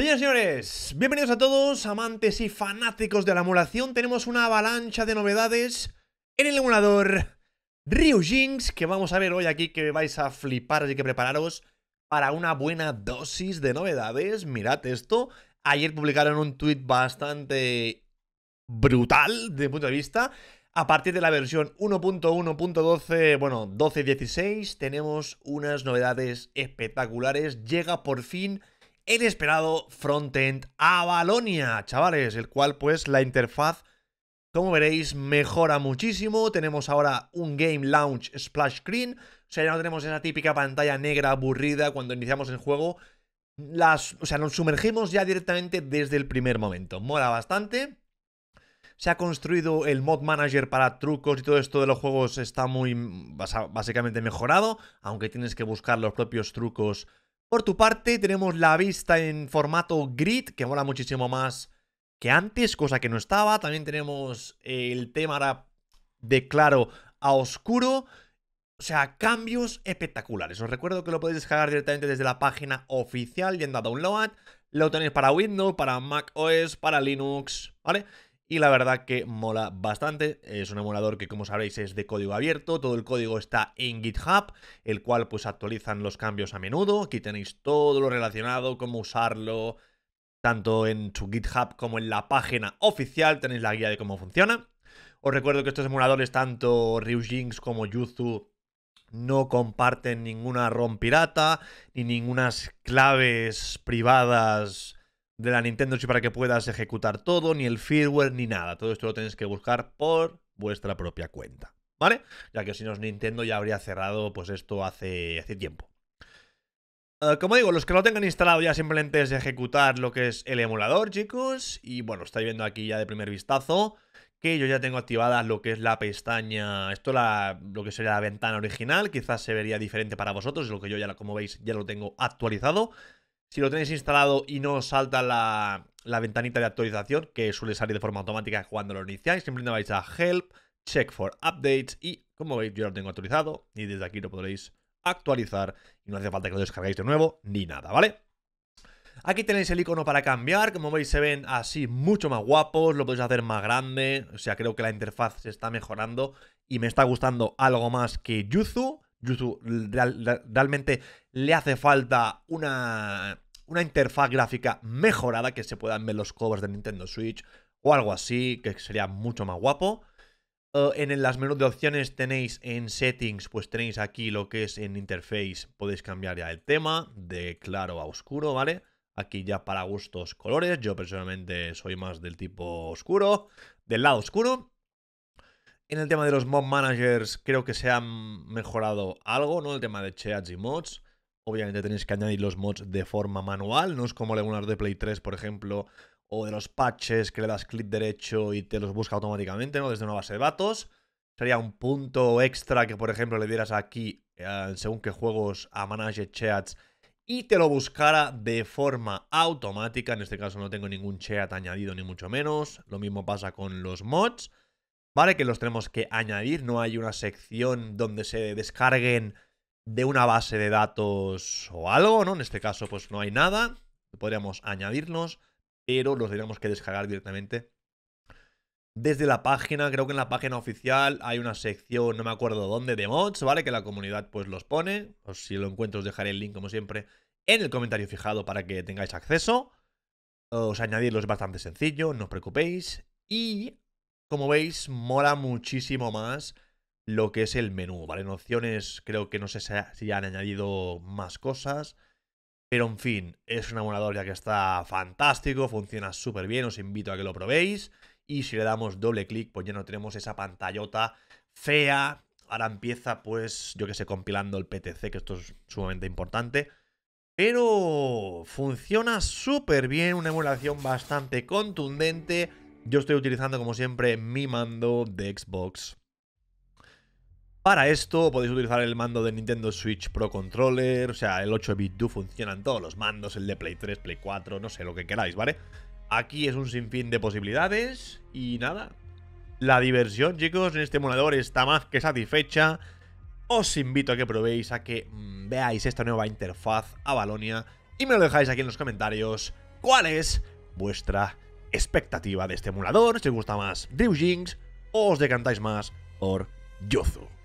Señoras señores, bienvenidos a todos, amantes y fanáticos de la emulación. Tenemos una avalancha de novedades en el emulador Ryujinx que vamos a ver hoy aquí que vais a flipar, y que prepararos para una buena dosis de novedades. Mirad esto. Ayer publicaron un tweet bastante brutal de punto de vista. A partir de la versión 1.1.12, bueno, 12.16, tenemos unas novedades espectaculares. Llega por fin el esperado frontend Avalonia, chavales, el cual pues la interfaz, como veréis, mejora muchísimo. Tenemos ahora un Game Launch Splash Screen, o sea, ya no tenemos esa típica pantalla negra aburrida cuando iniciamos el juego. Las, o sea, nos sumergimos ya directamente desde el primer momento. Mola bastante. Se ha construido el mod manager para trucos y todo esto de los juegos está muy básicamente mejorado, aunque tienes que buscar los propios trucos por tu parte, tenemos la vista en formato grid, que mola muchísimo más que antes, cosa que no estaba. También tenemos el tema de claro a oscuro. O sea, cambios espectaculares. Os recuerdo que lo podéis descargar directamente desde la página oficial yendo a Download. Lo tenéis para Windows, para Mac OS, para Linux, ¿vale? y la verdad que mola bastante. Es un emulador que como sabréis es de código abierto, todo el código está en GitHub, el cual pues actualizan los cambios a menudo. Aquí tenéis todo lo relacionado, cómo usarlo, tanto en su GitHub como en la página oficial, tenéis la guía de cómo funciona. Os recuerdo que estos emuladores, tanto Ryujinx como Yuzu, no comparten ninguna ROM pirata, ni ninguna claves privadas de la Nintendo Switch para que puedas ejecutar todo, ni el firmware, ni nada. Todo esto lo tenéis que buscar por vuestra propia cuenta, ¿vale? Ya que si no, es Nintendo ya habría cerrado pues esto hace, hace tiempo. Eh, como digo, los que lo tengan instalado ya simplemente es ejecutar lo que es el emulador, chicos. Y bueno, estáis viendo aquí ya de primer vistazo que yo ya tengo activada lo que es la pestaña, esto la, lo que sería la ventana original, quizás se vería diferente para vosotros, lo que yo ya, como veis, ya lo tengo actualizado. Si lo tenéis instalado y no os salta la, ventanita de actualización, que suele salir de forma automática cuando lo iniciáis, simplemente vais a Help, Check for Updates y, como veis, yo lo tengo actualizado y desde aquí lo podréis actualizar y no hace falta que lo descarguéis de nuevo ni nada, ¿vale? Aquí tenéis el icono para cambiar, como veis se ven así mucho más guapos, lo podéis hacer más grande, o sea, creo que la interfaz se está mejorando y me está gustando algo más que Yuzu. YouTube realmente le hace falta una, una interfaz gráfica mejorada que se puedan ver los covers de Nintendo Switch o algo así, que sería mucho más guapo. Eh, en las menús de opciones tenéis en settings, pues tenéis aquí lo que es en interface, podéis cambiar ya el tema de claro a oscuro, ¿vale? Aquí ya para gustos colores, yo personalmente soy más del tipo oscuro, del lado oscuro. En el tema de los mod managers, creo que se han mejorado algo, ¿no? El tema de cheats y mods. Obviamente tenéis que añadir los mods de forma manual, no es como algunos de Play 3, por ejemplo, o de los patches que le das clic derecho y te los busca automáticamente, ¿no? Desde una base de datos. Sería un punto extra que, por ejemplo, le dieras aquí, eh, según qué juegos, a Manage Cheats y te lo buscara de forma automática. En este caso no tengo ningún cheat añadido, ni mucho menos. Lo mismo pasa con los mods. ¿vale? Que los tenemos que añadir, no hay una sección donde se descarguen de una base de datos o algo, ¿no? En este caso, pues no hay nada, podríamos añadirlos, pero los tendríamos que descargar directamente desde la página, creo que en la página oficial hay una sección, no me acuerdo dónde, de mods, ¿vale? Que la comunidad pues los pone, o pues, si lo encuentro os dejaré el link como siempre en el comentario fijado para que tengáis acceso. Os añadirlo es bastante sencillo, no os preocupéis. Y como veis, mola muchísimo más lo que es el menú, ¿vale? En opciones creo que no sé si han añadido más cosas. Pero en fin, es una ya que está fantástico, funciona súper bien, os invito a que lo probéis. Y si le damos doble clic, pues ya no tenemos esa pantallota fea. Ahora empieza, pues, yo que sé, compilando el PTC, que esto es sumamente importante. Pero funciona súper bien, una emulación bastante contundente yo estoy utilizando como siempre mi mando de Xbox. Para esto podéis utilizar el mando de Nintendo Switch Pro Controller, o sea, el 8-bit Do funcionan todos los mandos, el de Play 3, Play 4, no sé, lo que queráis, ¿vale? Aquí es un sinfín de posibilidades y nada. La diversión, chicos, en este emulador está más que satisfecha. Os invito a que probéis, a que mm, veáis esta nueva interfaz a Balonia y me lo dejáis aquí en los comentarios cuál es vuestra expectativa de este emulador, si os gusta más Drew Jinx o os decantáis más por Yozu.